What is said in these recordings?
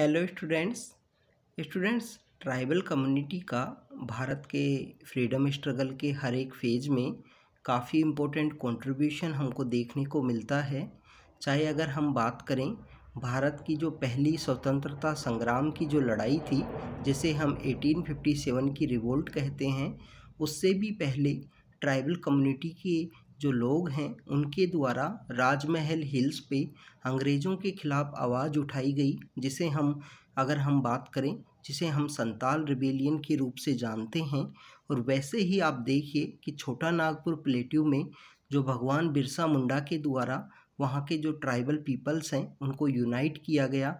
hello students students tribal community का भारत के freedom struggle के हर एक फेज में काफ़ी इम्पोर्टेंट कंट्रीब्यूशन हमको देखने को मिलता है चाहे अगर हम बात करें भारत की जो पहली स्वतंत्रता संग्राम की जो लड़ाई थी जिसे हम 1857 की रिवोल्ट कहते हैं उससे भी पहले ट्राइबल कम्युनिटी के जो लोग हैं उनके द्वारा राजमहल हिल्स पे अंग्रेज़ों के ख़िलाफ़ आवाज़ उठाई गई जिसे हम अगर हम बात करें जिसे हम संताल रिबेलियन के रूप से जानते हैं और वैसे ही आप देखिए कि छोटा नागपुर प्लेट्यू में जो भगवान बिरसा मुंडा के द्वारा वहाँ के जो ट्राइबल पीपल्स हैं उनको यूनाइट किया गया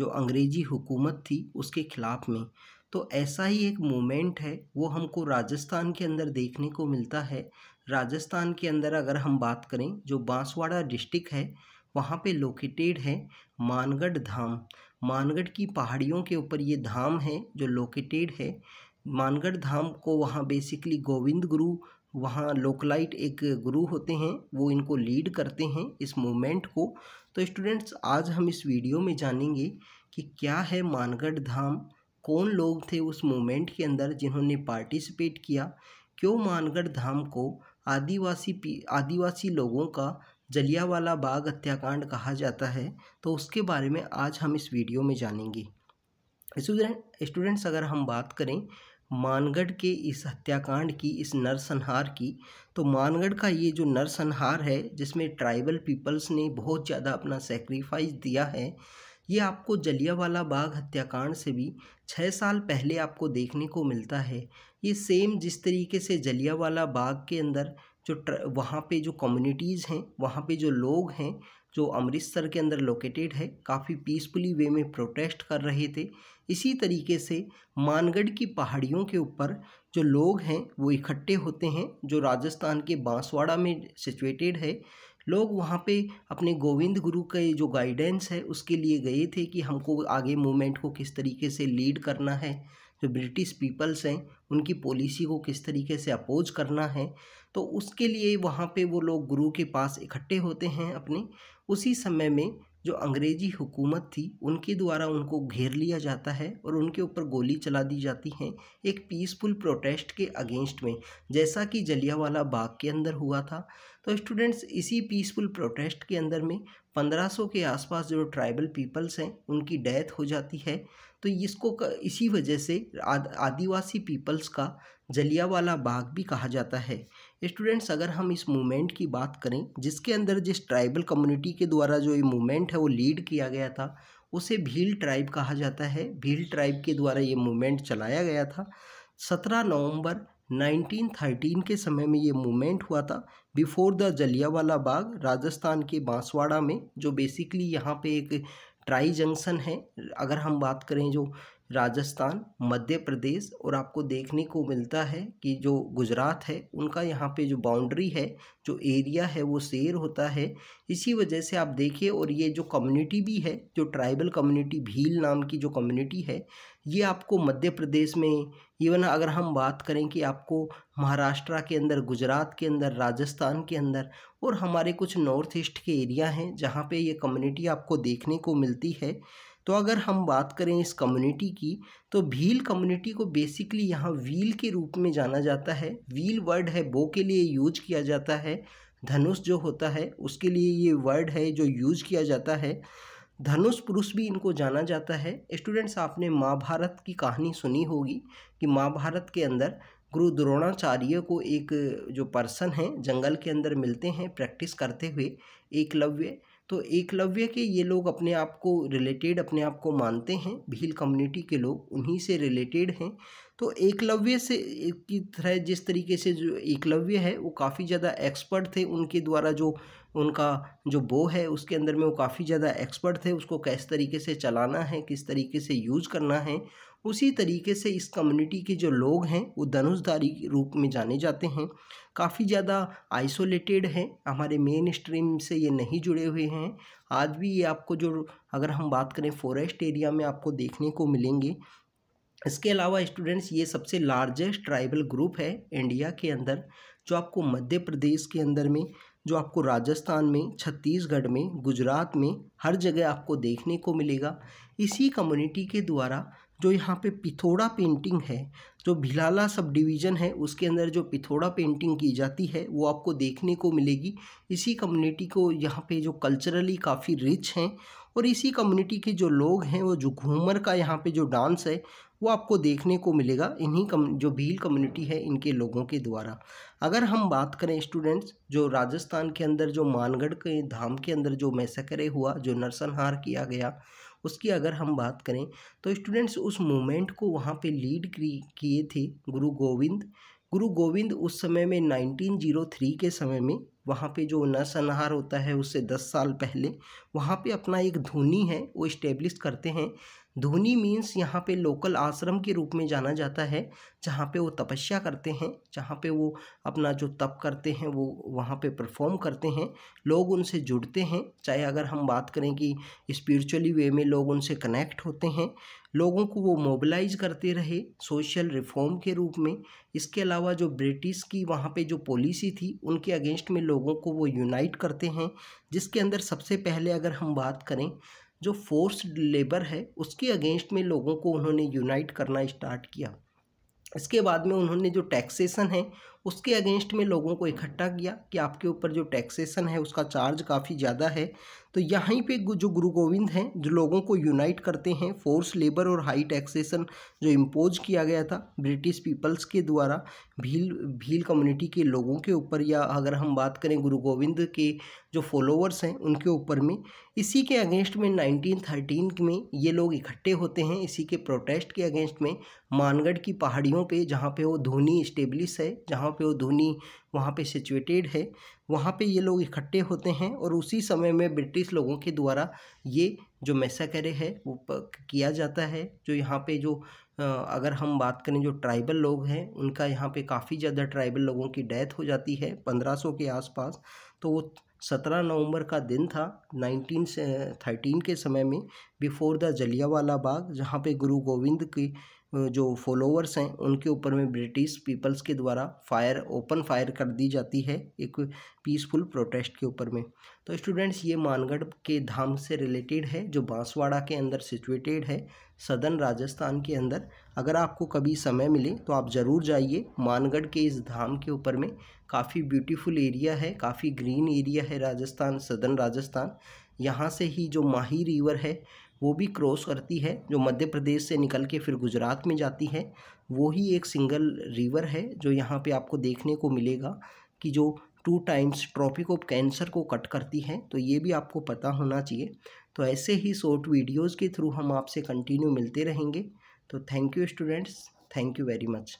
जो अंग्रेज़ी हुकूमत थी उसके ख़िलाफ़ में तो ऐसा ही एक मोमेंट है वो हमको राजस्थान के अंदर देखने को मिलता है राजस्थान के अंदर अगर हम बात करें जो बांसवाड़ा डिस्ट्रिक्ट है वहाँ पे लोकेटेड है मानगढ़ धाम मानगढ़ की पहाड़ियों के ऊपर ये धाम है जो लोकेटेड है मानगढ़ धाम को वहाँ बेसिकली गोविंद गुरु वहाँ लोकलाइट एक गुरु होते हैं वो इनको लीड करते हैं इस मूवमेंट को तो स्टूडेंट्स आज हम इस वीडियो में जानेंगे कि क्या है मानगढ़ धाम कौन लोग थे उस मूवमेंट के अंदर जिन्होंने पार्टिसिपेट किया क्यों मानगढ़ धाम को आदिवासी पी आदिवासी लोगों का जलियावाला बाग हत्याकांड कहा जाता है तो उसके बारे में आज हम इस वीडियो में जानेंगे स्टूडेंट स्टूडेंट्स अगर हम बात करें मानगढ़ के इस हत्याकांड की इस नरसंहार की तो मानगढ़ का ये जो नरसंहार है जिसमें ट्राइबल पीपल्स ने बहुत ज़्यादा अपना सेक्रीफाइस दिया है ये आपको जलियावाला बाग हत्याकांड से भी छः साल पहले आपको देखने को मिलता है ये सेम जिस तरीके से जलियावाला बाग के अंदर जो ट्र वहाँ पर जो कम्युनिटीज़ हैं वहाँ पे जो लोग हैं जो अमृतसर के अंदर लोकेटेड है काफ़ी पीसफुली वे में प्रोटेस्ट कर रहे थे इसी तरीके से मानगढ़ की पहाड़ियों के ऊपर जो लोग हैं वो इकट्ठे होते हैं जो राजस्थान के बांसवाड़ा में सिचुएटेड है लोग वहाँ पे अपने गोविंद गुरु के जो गाइडेंस है उसके लिए गए थे कि हमको आगे मूवमेंट को किस तरीके से लीड करना है जो ब्रिटिश पीपल्स हैं उनकी पॉलिसी को किस तरीके से अपोज करना है तो उसके लिए वहाँ पे वो लोग गुरु के पास इकट्ठे होते हैं अपने उसी समय में जो अंग्रेजी हुकूमत थी उनके द्वारा उनको घेर लिया जाता है और उनके ऊपर गोली चला दी जाती है एक पीसफुल प्रोटेस्ट के अगेंस्ट में जैसा कि जलियावाला बाग के अंदर हुआ था तो स्टूडेंट्स इसी पीसफुल प्रोटेस्ट के अंदर में 1500 के आसपास जो ट्राइबल पीपल्स हैं उनकी डेथ हो जाती है तो इसको इसी वजह से आदिवासी पीपल्स का जलियावाला बाग भी कहा जाता है स्टूडेंट्स अगर हम इस मूवमेंट की बात करें जिसके अंदर जिस ट्राइबल कम्युनिटी के द्वारा जो ये मूवमेंट है वो लीड किया गया था उसे भील ट्राइब कहा जाता है भील ट्राइब के द्वारा ये मूवमेंट चलाया गया था सत्रह नवंबर 1913 के समय में ये मूवमेंट हुआ था बिफोर द जलियावाला बाग राजस्थान के बांसवाड़ा में जो बेसिकली यहाँ पे एक ट्राई जंक्शन है अगर हम बात करें जो राजस्थान मध्य प्रदेश और आपको देखने को मिलता है कि जो गुजरात है उनका यहाँ पे जो बाउंड्री है जो एरिया है वो शेयर होता है इसी वजह से आप देखिए और ये जो कम्युनिटी भी है जो ट्राइबल कम्युनिटी भील नाम की जो कम्युनिटी है ये आपको मध्य प्रदेश में इवन अगर हम बात करें कि आपको महाराष्ट्र के अंदर गुजरात के अंदर राजस्थान के अंदर और हमारे कुछ नॉर्थ ईस्ट के एरिया हैं जहाँ पर ये कम्युनिटी आपको देखने को मिलती है तो अगर हम बात करें इस कम्युनिटी की तो भील कम्युनिटी को बेसिकली यहाँ व्हील के रूप में जाना जाता है व्हील वर्ड है बो के लिए यूज किया जाता है धनुष जो होता है उसके लिए ये वर्ड है जो यूज किया जाता है धनुष पुरुष भी इनको जाना जाता है स्टूडेंट्स आपने महाभारत की कहानी सुनी होगी कि महाभारत के अंदर गुरु द्रोणाचार्य को एक जो पर्सन है जंगल के अंदर मिलते हैं प्रैक्टिस करते हुए एकलव्य तो एकलव्य के ये लोग अपने आप को रिलेटेड अपने आप को मानते हैं भील कम्युनिटी के लोग उन्हीं से रिलेटेड हैं तो एकलव्य से की तरह जिस तरीके से जो एकलव्य है वो काफ़ी ज़्यादा एक्सपर्ट थे उनके द्वारा जो उनका जो बो है उसके अंदर में वो काफ़ी ज़्यादा एक्सपर्ट थे उसको किस तरीके से चलाना है किस तरीके से यूज करना है उसी तरीके से इस कम्युनिटी के जो लोग हैं वो धनुषधारी रूप में जाने जाते हैं काफ़ी ज़्यादा आइसोलेटेड है हमारे मेन स्ट्रीम से ये नहीं जुड़े हुए हैं आज भी ये आपको जो अगर हम बात करें फॉरेस्ट एरिया में आपको देखने को मिलेंगे इसके अलावा स्टूडेंट्स ये सबसे लार्जेस्ट ट्राइबल ग्रुप है इंडिया के अंदर जो आपको मध्य प्रदेश के अंदर में जो आपको राजस्थान में छत्तीसगढ़ में गुजरात में हर जगह आपको देखने को मिलेगा इसी कम्युनिटी के द्वारा जो यहाँ पे पिथौड़ा पेंटिंग है जो भिलाला सब डिवीज़न है उसके अंदर जो पिथौड़ा पेंटिंग की जाती है वो आपको देखने को मिलेगी इसी कम्युनिटी को यहाँ पे जो कल्चरली काफ़ी रिच हैं और इसी कम्युनिटी के जो लोग हैं वो जो घूमर का यहाँ पे जो डांस है वो आपको देखने को मिलेगा इन्हीं कम जो भील कम्युनिटी है इनके लोगों के द्वारा अगर हम बात करें स्टूडेंट्स जो राजस्थान के अंदर जो मानगढ़ के धाम के अंदर जो मैसेकरे हुआ जो नरसंहार किया गया उसकी अगर हम बात करें तो स्टूडेंट्स उस मोमेंट को वहाँ पे लीड किए थे गुरु गोविंद गुरु गोविंद उस समय में 1903 के समय में वहाँ पे जो नरसंहार होता है उससे दस साल पहले वहाँ पे अपना एक धुनी है वो इस्टेब्लिश करते हैं धुनी मीन्स यहाँ पे लोकल आश्रम के रूप में जाना जाता है जहाँ पे वो तपस्या करते हैं जहाँ पे वो अपना जो तप करते हैं वो वहाँ पे परफॉर्म करते हैं लोग उनसे जुड़ते हैं चाहे अगर हम बात करें कि स्पिरिचुअली वे में लोग उनसे कनेक्ट होते हैं लोगों को वो मोबिलाइज करते रहे सोशल रिफॉर्म के रूप में इसके अलावा जो ब्रिटिश की वहाँ पे जो पॉलिसी थी उनके अगेंस्ट में लोगों को वो यूनाइट करते हैं जिसके अंदर सबसे पहले अगर हम बात करें जो फोर्स्ड लेबर है उसके अगेंस्ट में लोगों को उन्होंने यूनाइट करना स्टार्ट किया इसके बाद में उन्होंने जो टैक्सेशन है उसके अगेंस्ट में लोगों को इकट्ठा किया कि आपके ऊपर जो टैक्सेशन है उसका चार्ज काफ़ी ज़्यादा है तो यहीं पे जो गुरु गोविंद हैं जो लोगों को यूनाइट करते हैं फोर्स लेबर और हाई टैक्सेशन जो इम्पोज किया गया था ब्रिटिश पीपल्स के द्वारा भील भील कम्युनिटी के लोगों के ऊपर या अगर हम बात करें गुरु गोविंद के जो फॉलोअर्स हैं उनके ऊपर में इसी के अगेंस्ट में नाइनटीन में ये लोग इकट्ठे होते हैं इसी के प्रोटेस्ट के अगेंस्ट में मानगढ़ की पहाड़ियों पर जहाँ पर वो धोनी इस्टेब्लिश है जहाँ जहाँ पे वो धोनी वहाँ पे सिचुएटेड है वहाँ पे ये लोग इकट्ठे होते हैं और उसी समय में ब्रिटिश लोगों के द्वारा ये जो करे है वो किया जाता है जो यहाँ पे जो अगर हम बात करें जो ट्राइबल लोग हैं उनका यहाँ पे काफ़ी ज़्यादा ट्राइबल लोगों की डेथ हो जाती है पंद्रह सौ के आसपास तो वो सत्रह नवंबर का दिन था नाइनटीन थर्टीन के समय में बिफोर द जलियावाला बाग जहाँ पे गुरु गोविंद की जो फॉलोवर्स हैं उनके ऊपर में ब्रिटिश पीपल्स के द्वारा फायर ओपन फायर कर दी जाती है एक पीसफुल प्रोटेस्ट के ऊपर में तो स्टूडेंट्स ये मानगढ़ के धाम से रिलेटेड है जो बांसवाड़ा के अंदर सिचुएटेड है सदन राजस्थान के अंदर अगर आपको कभी समय मिले तो आप ज़रूर जाइए मानगढ़ के इस धाम के ऊपर में काफ़ी ब्यूटीफुल एरिया है काफ़ी ग्रीन एरिया है राजस्थान सदर्न राजस्थान यहाँ से ही जो माही रिवर है वो भी क्रॉस करती है जो मध्य प्रदेश से निकल के फिर गुजरात में जाती है वो ही एक सिंगल रिवर है जो यहाँ पे आपको देखने को मिलेगा कि जो two times tropic of cancer को कट करती है तो ये भी आपको पता होना चाहिए तो ऐसे ही शॉर्ट वीडियोज़ के थ्रू हम आपसे कंटिन्यू मिलते रहेंगे तो thank you students thank you very much